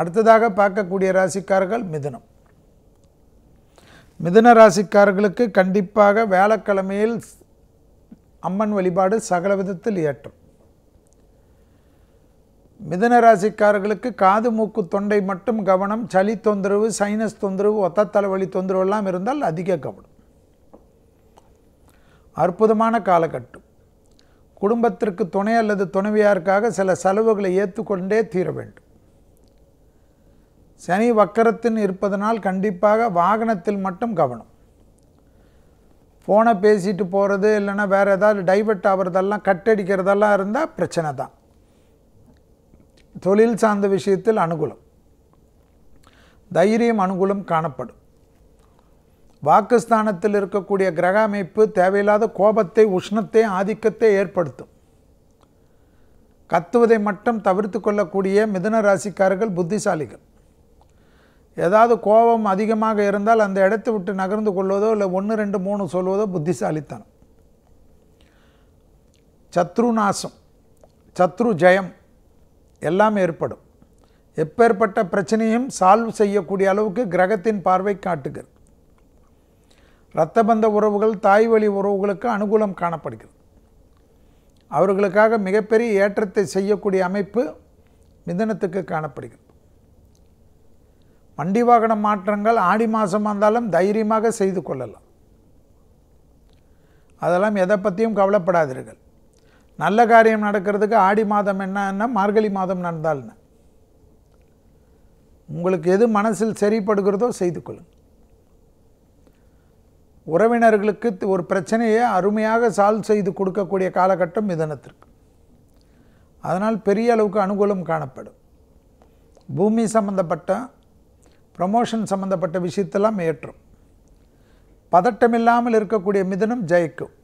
அடுத்ததாக பார்க்கக்கூடிய ராசிக்காரர்கள் மிதுனம் மிதுன ராசிக்காரர்களுக்கு கண்டிப்பாக வேலைக்கிழமையில் அம்மன் வழிபாடு சகல விதத்தில் ஏற்றும் மிதன ராசிக்காரர்களுக்கு காது மூக்கு தொண்டை மட்டும் கவனம் சளி தொந்தரவு சைனஸ் தொந்தரவு ஒத்த தலைவலி தொந்தரவு எல்லாம் இருந்தால் அதிக கவனம் அற்புதமான காலகட்டம் குடும்பத்திற்கு துணை அல்லது துணைவியாருக்காக சில செலவுகளை ஏற்றுக்கொண்டே தீர வேண்டும் சனி வக்கரத்தின் இருப்பதனால் கண்டிப்பாக வாகனத்தில் மட்டும் கவனம் ஃபோனை பேசிட்டு போகிறது இல்லைன்னா வேறு ஏதாவது டைவெர்ட் ஆகிறதெல்லாம் கட்டடிக்கிறதெல்லாம் இருந்தால் பிரச்சனை தான் தொழில் சார்ந்த விஷயத்தில் அனுகூலம் தைரியம் அனுகூலம் காணப்படும் வாக்குஸ்தானத்தில் இருக்கக்கூடிய கிரக அமைப்பு தேவையில்லாத கோபத்தை உஷ்ணத்தை ஆதிக்கத்தை ஏற்படுத்தும் கத்துவதை மட்டும் தவிர்த்து கொள்ளக்கூடிய மிதன ராசிக்காரர்கள் புத்திசாலிகள் ஏதாவது கோபம் அதிகமாக இருந்தால் அந்த இடத்தை விட்டு நகர்ந்து கொள்வதோ இல்லை ஒன்று ரெண்டு மூணு சொல்வதோ புத்திசாலித்தனம் சத்ரு நாசம் சத்ரு ஜெயம் எல்லாம் ஏற்படும் எப்பேற்பட்ட பிரச்சனையும் சால்வ் செய்யக்கூடிய அளவுக்கு கிரகத்தின் பார்வை காட்டுகிறது இரத்தபந்த உறவுகள் தாய் வழி உறவுகளுக்கு அனுகூலம் காணப்படுகிறது அவர்களுக்காக மிகப்பெரிய ஏற்றத்தை செய்யக்கூடிய அமைப்பு மிதனத்துக்கு காணப்படுகிறது வண்டி வாகன மாற்றங்கள் ஆடி மாதம் வந்தாலும் தைரியமாக செய்து கொள்ளலாம் அதெல்லாம் எதை பற்றியும் கவலைப்படாதீர்கள் நல்ல காரியம் நடக்கிறதுக்கு ஆடி மாதம் என்னன்னா மார்கழி மாதம் நடந்தால்னு உங்களுக்கு எது மனசில் சரிப்படுகிறதோ செய்து கொள்ளுங்கள் உறவினர்களுக்கு ஒரு பிரச்சனையை அருமையாக சால்வ் செய்து கொடுக்கக்கூடிய காலகட்டம் மிதனத்திற்கு அதனால் பெரிய அளவுக்கு அனுகூலம் காணப்படும் பூமி சம்பந்தப்பட்ட ப்ரமோஷன் சம்மந்தப்பட்ட விஷயத்தெல்லாம் ஏற்றும் பதட்டமில்லாமல் இருக்கக்கூடிய மிதனம் ஜெயிக்கும்